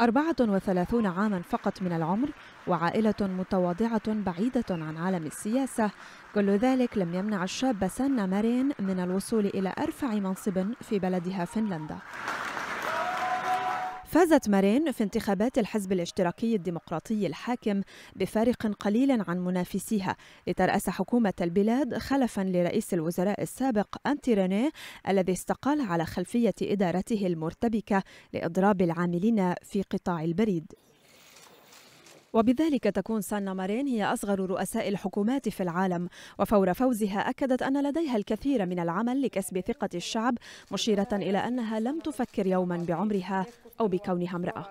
34 عاما فقط من العمر وعائلة متواضعة بعيدة عن عالم السياسة كل ذلك لم يمنع الشابة سانا مارين من الوصول إلى أرفع منصب في بلدها فنلندا فازت مارين في انتخابات الحزب الاشتراكي الديمقراطي الحاكم بفارق قليل عن منافسيها لترأس حكومة البلاد خلفا لرئيس الوزراء السابق أنتي رينيه الذي استقال على خلفية إدارته المرتبكة لإضراب العاملين في قطاع البريد وبذلك تكون سانا مارين هي أصغر رؤساء الحكومات في العالم وفور فوزها أكدت أن لديها الكثير من العمل لكسب ثقة الشعب مشيرة إلى أنها لم تفكر يوما بعمرها أو بكونها امرأة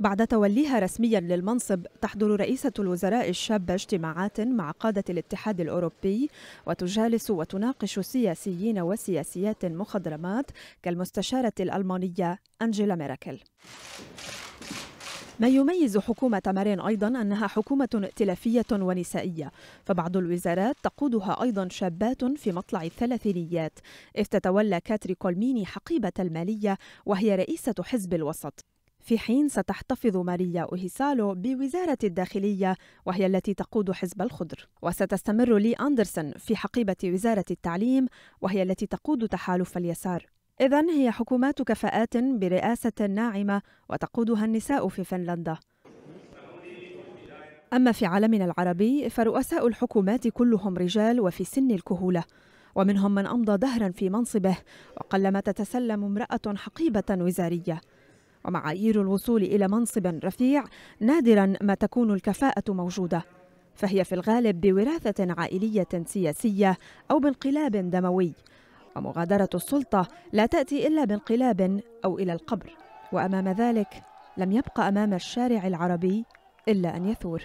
بعد توليها رسميا للمنصب تحضر رئيسة الوزراء الشابة اجتماعات مع قادة الاتحاد الأوروبي وتجالس وتناقش سياسيين وسياسيات مخضرمات كالمستشارة الألمانية أنجيلا ميركل ما يميز حكومة مارين أيضا أنها حكومة ائتلافية ونسائية فبعض الوزارات تقودها أيضا شابات في مطلع الثلاثينيات إذ تتولى كاتري كولميني حقيبة المالية وهي رئيسة حزب الوسط في حين ستحتفظ ماريا أوهيسالو بوزارة الداخلية وهي التي تقود حزب الخضر وستستمر لي أندرسون في حقيبة وزارة التعليم وهي التي تقود تحالف اليسار إذا هي حكومات كفاءات برئاسة ناعمة وتقودها النساء في فنلندا. أما في عالمنا العربي فرؤساء الحكومات كلهم رجال وفي سن الكهولة، ومنهم من أمضى دهرا في منصبه وقلما تتسلم امرأة حقيبة وزارية. ومعايير الوصول إلى منصب رفيع نادرا ما تكون الكفاءة موجودة. فهي في الغالب بوراثة عائلية سياسية أو بانقلاب دموي ومغادرة السلطة لا تأتي إلا بانقلاب أو إلى القبر وأمام ذلك لم يبقى أمام الشارع العربي إلا أن يثور